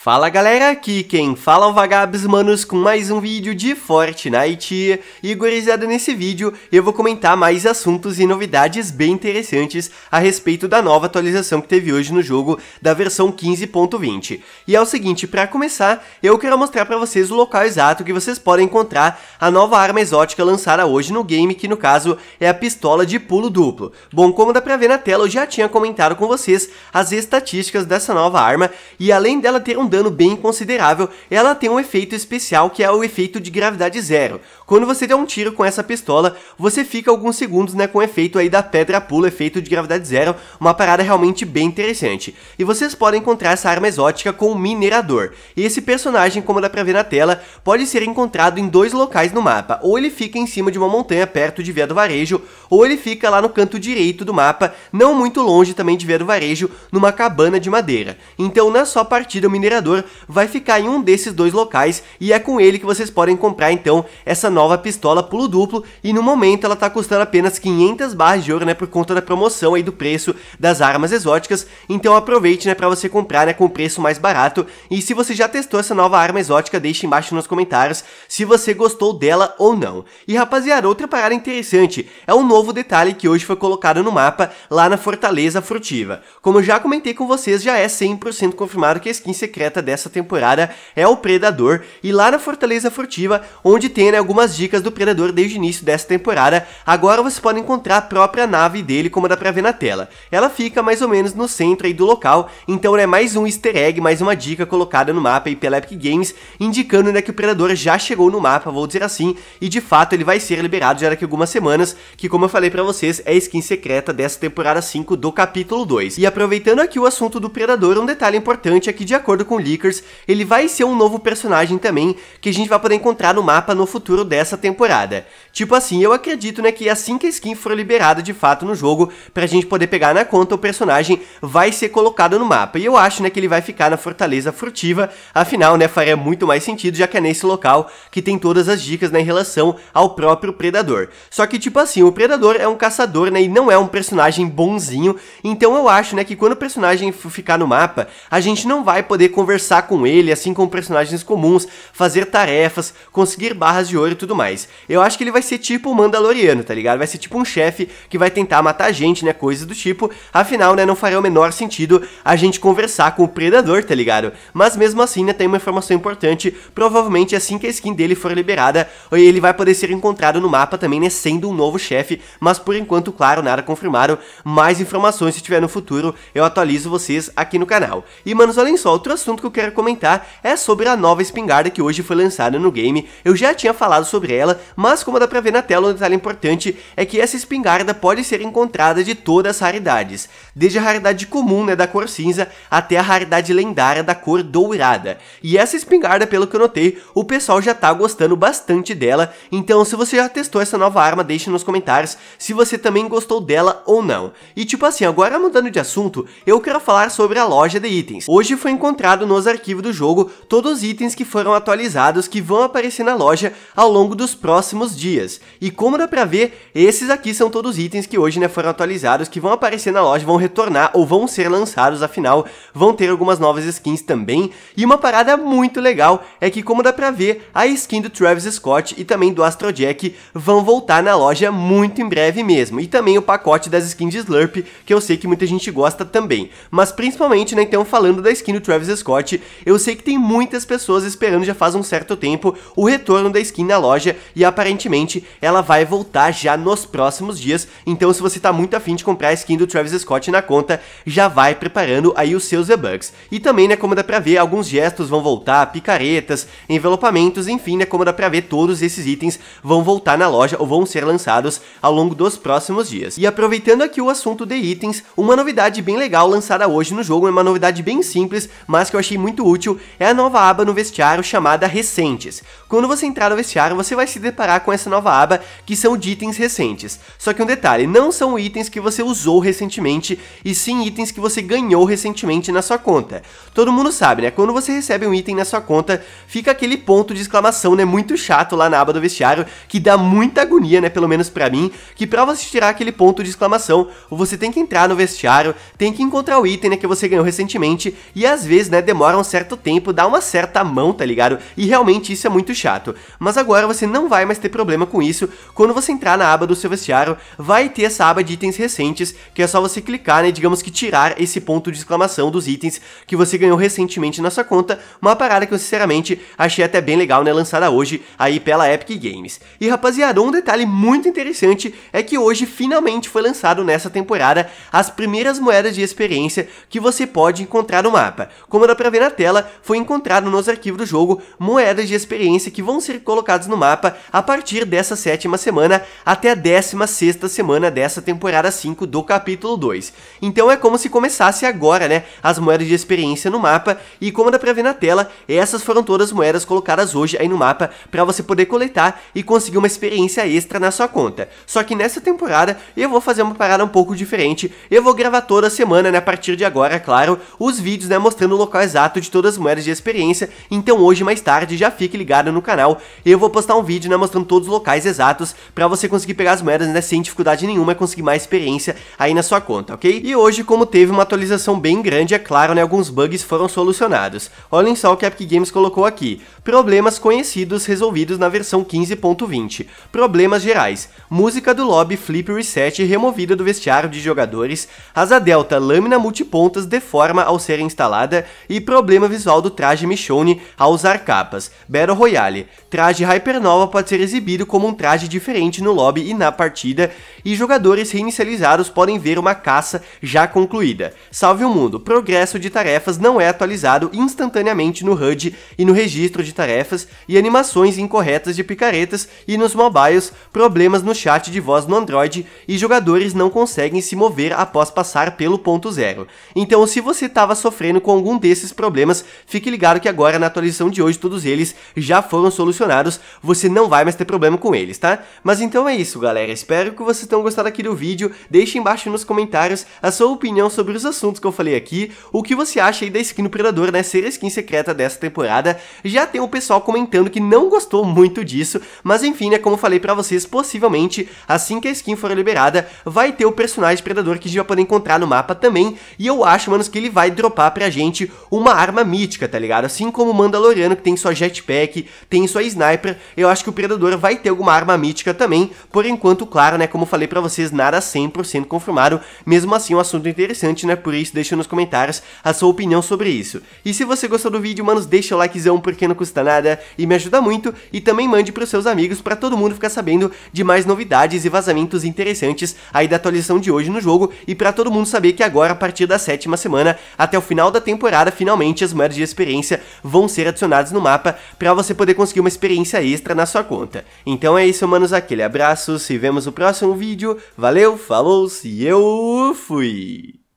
Fala galera, aqui quem fala é o Vagabes Manos com mais um vídeo de Fortnite e gurizada nesse vídeo eu vou comentar mais assuntos e novidades bem interessantes a respeito da nova atualização que teve hoje no jogo da versão 15.20 e é o seguinte, para começar eu quero mostrar para vocês o local exato que vocês podem encontrar a nova arma exótica lançada hoje no game que no caso é a pistola de pulo duplo bom, como dá pra ver na tela eu já tinha comentado com vocês as estatísticas dessa nova arma e além dela ter um dano bem considerável, ela tem um efeito especial que é o efeito de gravidade zero. Quando você der um tiro com essa pistola, você fica alguns segundos né, com o efeito aí da pedra pula, efeito de gravidade zero, uma parada realmente bem interessante. E vocês podem encontrar essa arma exótica com o minerador. E esse personagem, como dá pra ver na tela, pode ser encontrado em dois locais no mapa, ou ele fica em cima de uma montanha perto de Via do Varejo, ou ele fica lá no canto direito do mapa, não muito longe também de Via do Varejo, numa cabana de madeira. Então na sua partida o minerador Imperador vai ficar em um desses dois locais e é com ele que vocês podem comprar então essa nova pistola pulo duplo e no momento ela tá custando apenas 500 barras de ouro, né, por conta da promoção aí do preço das armas exóticas, então aproveite, né, para você comprar, né, com o preço mais barato e se você já testou essa nova arma exótica, deixe embaixo nos comentários se você gostou dela ou não. E rapaziada, outra parada interessante é um novo detalhe que hoje foi colocado no mapa lá na Fortaleza Furtiva. Como eu já comentei com vocês, já é 100% confirmado que a skin secreta secreta dessa temporada é o Predador, e lá na Fortaleza Furtiva, onde tem né, algumas dicas do Predador desde o início dessa temporada, agora você pode encontrar a própria nave dele, como dá pra ver na tela. Ela fica mais ou menos no centro aí do local, então é né, mais um easter egg, mais uma dica colocada no mapa aí pela Epic Games, indicando né, que o Predador já chegou no mapa, vou dizer assim, e de fato ele vai ser liberado já daqui a algumas semanas, que como eu falei para vocês, é a skin secreta dessa temporada 5 do capítulo 2. E aproveitando aqui o assunto do Predador, um detalhe importante é que de acordo com Dragon Leakers, ele vai ser um novo personagem também que a gente vai poder encontrar no mapa no futuro dessa temporada. Tipo assim, eu acredito né, que assim que a skin for liberada de fato no jogo, pra gente poder pegar na conta, o personagem vai ser colocado no mapa. E eu acho né, que ele vai ficar na Fortaleza Furtiva, afinal né, faria muito mais sentido, já que é nesse local que tem todas as dicas né, em relação ao próprio Predador. Só que tipo assim, o Predador é um caçador né, e não é um personagem bonzinho, então eu acho né, que quando o personagem ficar no mapa, a gente não vai poder conversar conversar com ele, assim como personagens comuns, fazer tarefas, conseguir barras de ouro e tudo mais. Eu acho que ele vai ser tipo um Mandaloriano, tá ligado? Vai ser tipo um chefe que vai tentar matar a gente, né? Coisas do tipo. Afinal, né? Não faria o menor sentido a gente conversar com o predador, tá ligado? Mas mesmo assim, né? Tem uma informação importante. Provavelmente assim que a skin dele for liberada, ele vai poder ser encontrado no mapa também, né? Sendo um novo chefe. Mas por enquanto, claro, nada confirmado. Mais informações se tiver no futuro, eu atualizo vocês aqui no canal. E, manos, olhem só, outro assunto ponto que eu quero comentar é sobre a nova espingarda que hoje foi lançada no game. Eu já tinha falado sobre ela, mas como dá pra ver na tela, um detalhe importante é que essa espingarda pode ser encontrada de todas as raridades, desde a raridade comum, né, da cor cinza, até a raridade lendária da cor dourada. E essa espingarda, pelo que eu notei, o pessoal já tá gostando bastante dela, então se você já testou essa nova arma, deixe nos comentários se você também gostou dela ou não. E tipo assim, agora mudando de assunto, eu quero falar sobre a loja de itens. Hoje foi encontrado nos arquivos do jogo todos os itens que foram atualizados que vão aparecer na loja ao longo dos próximos dias. E como dá pra ver, esses aqui são todos os itens que hoje né, foram atualizados, que vão aparecer na loja, vão retornar ou vão ser lançados, afinal, vão ter algumas novas skins também. E uma parada muito legal é que, como dá pra ver, a skin do Travis Scott e também do Astro Jack vão voltar na loja muito em breve mesmo. E também o pacote das skins de Slurp, que eu sei que muita gente gosta também. Mas principalmente, né, então, falando da skin do Travis Scott, Scott, eu sei que tem muitas pessoas esperando já faz um certo tempo o retorno da skin na loja e aparentemente ela vai voltar já nos próximos dias, então se você tá muito afim de comprar a skin do Travis Scott na conta, já vai preparando aí os seus debugs. E também, né, como dá pra ver, alguns gestos vão voltar, picaretas, envelopamentos, enfim, né, como dá pra ver, todos esses itens vão voltar na loja ou vão ser lançados ao longo dos próximos dias. E aproveitando aqui o assunto de itens, uma novidade bem legal lançada hoje no jogo, é uma novidade bem simples, mas que eu eu achei muito útil é a nova aba no vestiário chamada Recentes. Quando você entrar no vestiário, você vai se deparar com essa nova aba que são de itens recentes. Só que um detalhe, não são itens que você usou recentemente, e sim itens que você ganhou recentemente na sua conta. Todo mundo sabe, né? Quando você recebe um item na sua conta, fica aquele ponto de exclamação, né? Muito chato lá na aba do vestiário, que dá muita agonia, né? Pelo menos para mim, que pra você tirar aquele ponto de exclamação, você tem que entrar no vestiário, tem que encontrar o item né, que você ganhou recentemente, e às vezes, né, demora um certo tempo, dá uma certa mão, tá ligado? E realmente isso é muito chato. Mas agora você não vai mais ter problema com isso. Quando você entrar na aba do seu vestiário, vai ter essa aba de itens recentes, que é só você clicar, né, digamos que tirar esse ponto de exclamação dos itens que você ganhou recentemente na sua conta, uma parada que eu sinceramente achei até bem legal, né, lançada hoje aí pela Epic Games. E rapaziada, um detalhe muito interessante é que hoje finalmente foi lançado nessa temporada as primeiras moedas de experiência que você pode encontrar no mapa. Como na para ver na tela, foi encontrado nos arquivos do jogo moedas de experiência que vão ser colocadas no mapa a partir dessa sétima semana até a décima sexta semana dessa temporada 5 do capítulo 2. Então é como se começasse agora, né, as moedas de experiência no mapa e como dá pra ver na tela, essas foram todas as moedas colocadas hoje aí no mapa para você poder coletar e conseguir uma experiência extra na sua conta. Só que nessa temporada eu vou fazer uma parada um pouco diferente, eu vou gravar toda semana, né, a partir de agora, é claro, os vídeos, né, mostrando locais exato de todas as moedas de experiência, então hoje mais tarde já fique ligado no canal, e eu vou postar um vídeo né, mostrando todos os locais exatos para você conseguir pegar as moedas né, sem dificuldade nenhuma e conseguir mais experiência aí na sua conta, ok? E hoje, como teve uma atualização bem grande, é claro, né, alguns bugs foram solucionados. Olhem só o que a Epic Games colocou aqui. Problemas conhecidos resolvidos na versão 15.20. Problemas gerais. Música do lobby Flip Reset removida do vestiário de jogadores. Asa delta, lâmina multipontas deforma ao ser instalada e problema visual do traje Michonne ao usar capas. Battle Royale. Traje Hypernova pode ser exibido como um traje diferente no lobby e na partida, e jogadores reinicializados podem ver uma caça já concluída. Salve o mundo. Progresso de tarefas não é atualizado instantaneamente no HUD e no registro de tarefas e animações incorretas de picaretas e nos mobiles, problemas no chat de voz no Android e jogadores não conseguem se mover após passar pelo ponto zero. Então, se você estava sofrendo com algum desses esses problemas, fique ligado que agora na atualização de hoje todos eles já foram solucionados, você não vai mais ter problema com eles, tá? Mas então é isso, galera. Espero que vocês tenham gostado aqui do vídeo. Deixe embaixo nos comentários a sua opinião sobre os assuntos que eu falei aqui, o que você acha aí da skin do Predador, né? Ser a skin secreta dessa temporada. Já tem o pessoal comentando que não gostou muito disso, mas enfim, né, como falei para vocês, possivelmente, assim que a skin for liberada, vai ter o personagem Predador que a gente vai poder encontrar no mapa também, e eu acho, manos, que ele vai dropar pra gente o uma arma mítica, tá ligado? Assim como o Mandaloriano, que tem sua jetpack, tem sua sniper, eu acho que o Predador vai ter alguma arma mítica também, por enquanto, claro, né, como falei para vocês, nada 100% confirmado, mesmo assim um assunto interessante, né, por isso deixa nos comentários a sua opinião sobre isso. E se você gostou do vídeo, manos, deixa o likezão porque não custa nada e me ajuda muito, e também mande pros seus amigos para todo mundo ficar sabendo de mais novidades e vazamentos interessantes aí da atualização de hoje no jogo, e para todo mundo saber que agora, a partir da sétima semana, até o final da temporada, finalmente as moedas de experiência vão ser adicionadas no mapa para você poder conseguir uma experiência extra na sua conta. Então é isso, manos, aquele abraço, se vemos no próximo vídeo, valeu, falou, se eu fui!